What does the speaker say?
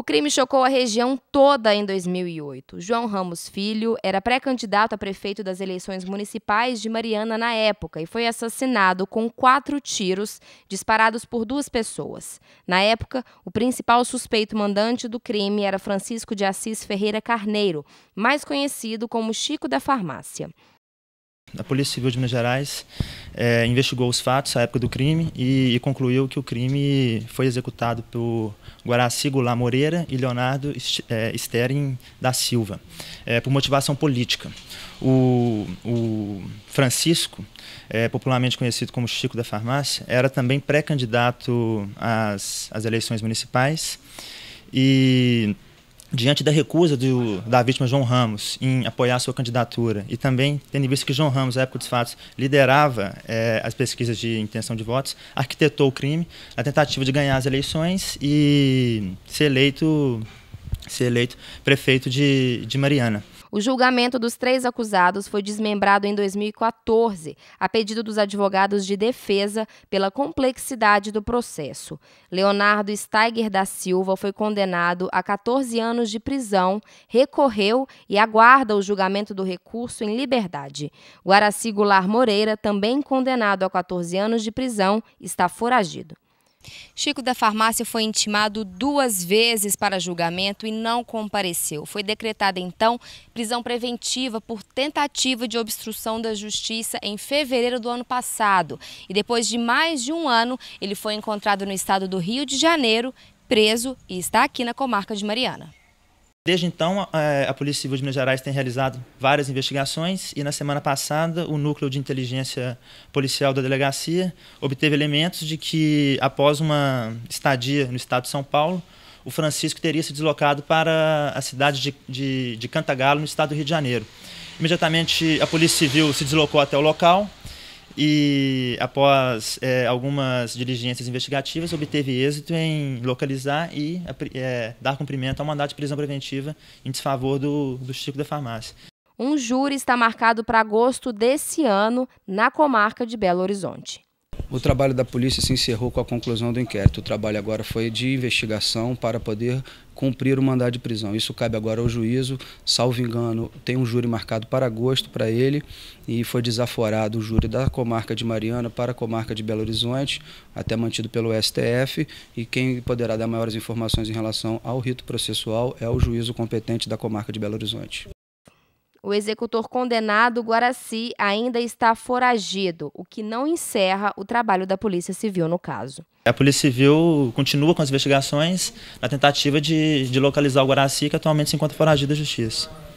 O crime chocou a região toda em 2008. João Ramos Filho era pré-candidato a prefeito das eleições municipais de Mariana na época e foi assassinado com quatro tiros disparados por duas pessoas. Na época, o principal suspeito mandante do crime era Francisco de Assis Ferreira Carneiro, mais conhecido como Chico da Farmácia. A Polícia Civil de Minas Gerais é, investigou os fatos à época do crime e, e, concluiu que o crime foi executado por Guaraci Goulart Moreira e Leonardo eh, Steren da Silva, é, por motivação política. O, o Francisco, é, popularmente conhecido como Chico da Farmácia, era também pré-candidato às, às eleições municipais e diante da recusa do, da vítima João Ramos em apoiar sua candidatura e também tendo em vista que João Ramos, na época dos fatos, liderava é, as pesquisas de intenção de votos, arquitetou o crime na tentativa de ganhar as eleições e ser eleito, ser eleito prefeito de, de Mariana. O julgamento dos três acusados foi desmembrado em 2014, a pedido dos advogados de defesa, pela complexidade do processo. Leonardo Steiger da Silva foi condenado a 14 anos de prisão, recorreu e aguarda o julgamento do recurso em liberdade. Guaraci Goulart Moreira, também condenado a 14 anos de prisão, está foragido. Chico da Farmácia foi intimado duas vezes para julgamento e não compareceu. Foi decretada então prisão preventiva por tentativa de obstrução da justiça em fevereiro do ano passado. E depois de mais de um ano, ele foi encontrado no estado do Rio de Janeiro, preso e está aqui na comarca de Mariana. Desde então, é, a Polícia Civil de Minas Gerais tem realizado várias investigações e, na semana passada, o Núcleo de Inteligência Policial da Delegacia obteve elementos de que, após uma estadia no estado de São Paulo, o Francisco teria se deslocado para a cidade de, de, de Cantagalo, no estado do Rio de Janeiro. Imediatamente, a Polícia Civil se deslocou até o local, e, após é, algumas diligências investigativas, obteve êxito em localizar e é, dar cumprimento ao mandato de prisão preventiva em desfavor do, do Chico da Farmácia. Um júri está marcado para agosto desse ano na comarca de Belo Horizonte. O trabalho da polícia se encerrou com a conclusão do inquérito. O trabalho agora foi de investigação para poder cumprir o mandado de prisão. Isso cabe agora ao juízo. Salvo engano, tem um júri marcado para agosto para ele e foi desaforado o júri da comarca de Mariana para a comarca de Belo Horizonte, até mantido pelo STF. E quem poderá dar maiores informações em relação ao rito processual é o juízo competente da comarca de Belo Horizonte. O executor condenado Guaraci ainda está foragido, o que não encerra o trabalho da Polícia Civil no caso. A Polícia Civil continua com as investigações na tentativa de, de localizar o Guaraci, que atualmente se encontra foragido da Justiça.